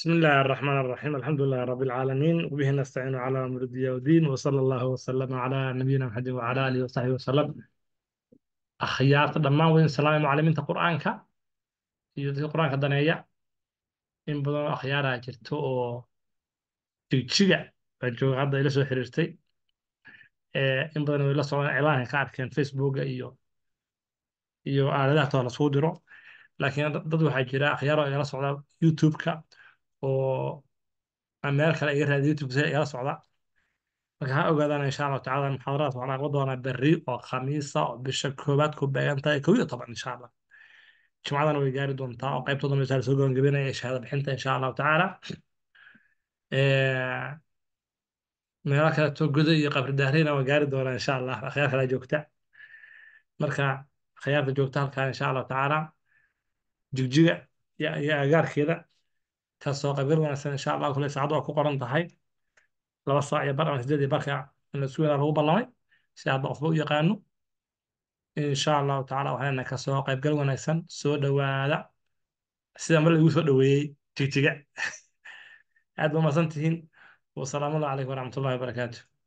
بسم الله الرحمن الرحيم الحمد لله رب العالمين وبه نستعين على أمر الدنيا والدين وصلى الله وسلم على نبينا محمد وعلى آله وصحبه وسلم أخيار دمان وين سلام معلمين قرآنك يدري قرآنك دنيا إن بدون أخيار جرتو أو تيجي جو هذا إلى سو حريرتي إن بدون إلى سو إعلان كان فيسبوك إيو إيو على ذاته على صودره لكن ضد واحد جرا أخيار إلى سو على يوتيوب كا oo meel kale iga raadiyo tugsada igala socda marka ha ogaadaan insha allahu tacala muxaadaradas waxaan aqban doonaa berri oo khamiisa oo bisha koobaad ku beegan tahay kow iyo toban insha allah jimcadana way gaari doontaa oo qaybtooda meesha soo gabagabenaya ee shahaada bixinta insha allahu tacaala meelo kale togoda iyo qabri dahrina waa gaari doonaa insha allah akhyaar kala joogta marka akhyaarta joogta halkaa insha allahu tacaala jigjiga iyo agaarkeeda kasoo qaybgal wanaagsan insha allahu kule saacadu waa ku qoran tahay laba saac iyo bar ama sideed iyo barka in la sugeynaa lagu ballamay si aadba qofba u yaqaano insha allahu tacala waxaan leenahay kasoo qaybgal wanaagsan soo dhowaada sida mar lagu soo dhoweeyey jigjiga aad ba umaadsan tihiin wasalaamu allahu calaykum waraxmatullahi wabarakaatu